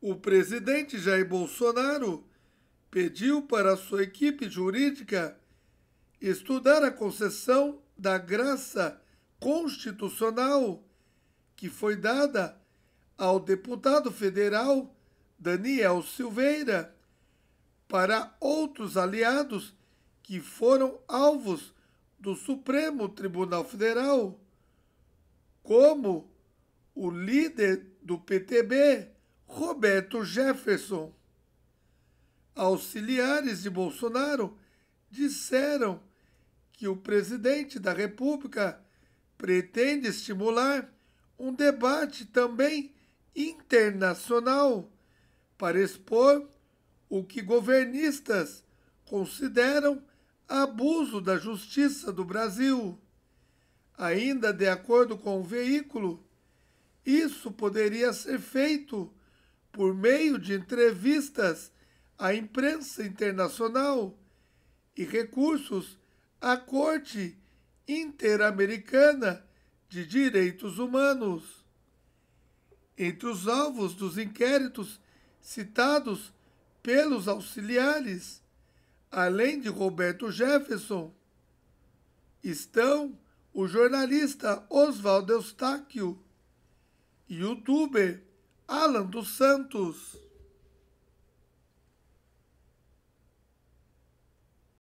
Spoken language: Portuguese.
O presidente Jair Bolsonaro pediu para sua equipe jurídica estudar a concessão da graça constitucional que foi dada ao deputado federal Daniel Silveira para outros aliados que foram alvos do Supremo Tribunal Federal, como o líder do PTB, Roberto Jefferson. Auxiliares de Bolsonaro disseram que o presidente da República pretende estimular um debate também internacional para expor o que governistas consideram abuso da justiça do Brasil. Ainda de acordo com o veículo, isso poderia ser feito por meio de entrevistas à imprensa internacional e recursos à Corte Interamericana de Direitos Humanos. Entre os alvos dos inquéritos citados pelos auxiliares, além de Roberto Jefferson, estão o jornalista Oswaldo Eustáquio, youtuber Alan dos Santos.